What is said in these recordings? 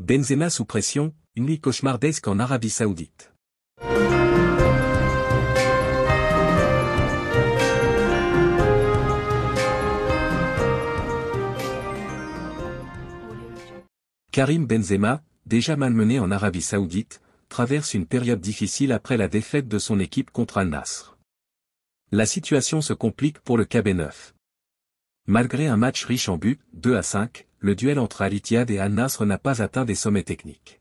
Benzema sous pression, une nuit cauchemardesque en Arabie Saoudite. Karim Benzema, déjà malmené en Arabie Saoudite, traverse une période difficile après la défaite de son équipe contre Al-Nasr. La situation se complique pour le KB9. Malgré un match riche en buts, 2 à 5, le duel entre Alitiad et Al-Nasr n'a pas atteint des sommets techniques.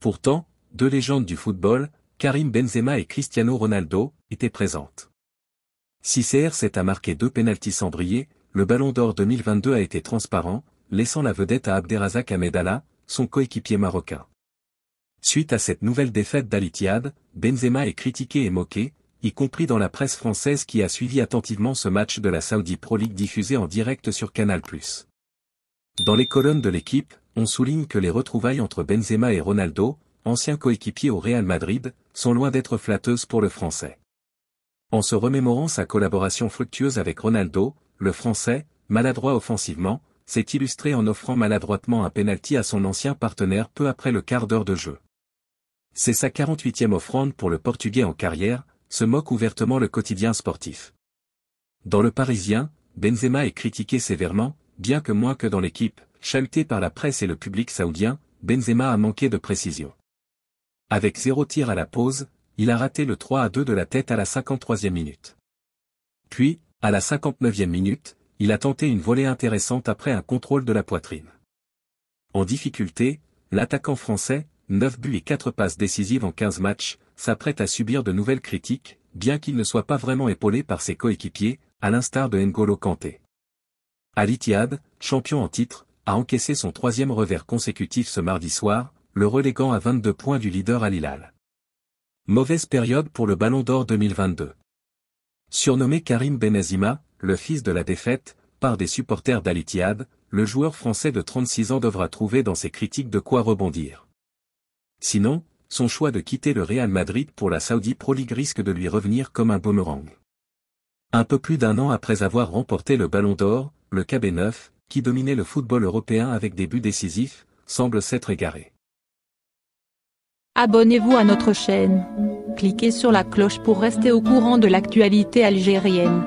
Pourtant, deux légendes du football, Karim Benzema et Cristiano Ronaldo, étaient présentes. Si CR7 a marqué deux pénaltys sans briller, le Ballon d'Or 2022 a été transparent, laissant la vedette à Abderrazak Allah, son coéquipier marocain. Suite à cette nouvelle défaite d'Alitiad, Benzema est critiqué et moqué, y compris dans la presse française qui a suivi attentivement ce match de la Saudi Pro League diffusé en direct sur Canal+. Dans les colonnes de l'équipe, on souligne que les retrouvailles entre Benzema et Ronaldo, anciens coéquipiers au Real Madrid, sont loin d'être flatteuses pour le Français. En se remémorant sa collaboration fructueuse avec Ronaldo, le Français, maladroit offensivement, s'est illustré en offrant maladroitement un penalty à son ancien partenaire peu après le quart d'heure de jeu. C'est sa 48e offrande pour le Portugais en carrière, se moque ouvertement le quotidien sportif. Dans le Parisien, Benzema est critiqué sévèrement, bien que moins que dans l'équipe, chahuté par la presse et le public saoudien, Benzema a manqué de précision. Avec zéro tir à la pause, il a raté le 3 à 2 de la tête à la 53e minute. Puis, à la 59e minute, il a tenté une volée intéressante après un contrôle de la poitrine. En difficulté, l'attaquant français, 9 buts et 4 passes décisives en 15 matchs, s'apprête à subir de nouvelles critiques, bien qu'il ne soit pas vraiment épaulé par ses coéquipiers, à l'instar de N'Golo Kanté. Al champion en titre, a encaissé son troisième revers consécutif ce mardi soir, le reléguant à 22 points du leader Al Hilal. Mauvaise période pour le Ballon d'Or 2022. Surnommé Karim Benazima, le fils de la défaite, par des supporters d'Al le joueur français de 36 ans devra trouver dans ses critiques de quoi rebondir. Sinon, son choix de quitter le Real Madrid pour la Saudi Pro League risque de lui revenir comme un boomerang. Un peu plus d'un an après avoir remporté le Ballon d'Or, le KB9, qui dominait le football européen avec des buts décisifs, semble s'être égaré. Abonnez-vous à notre chaîne. Cliquez sur la cloche pour rester au courant de l'actualité algérienne.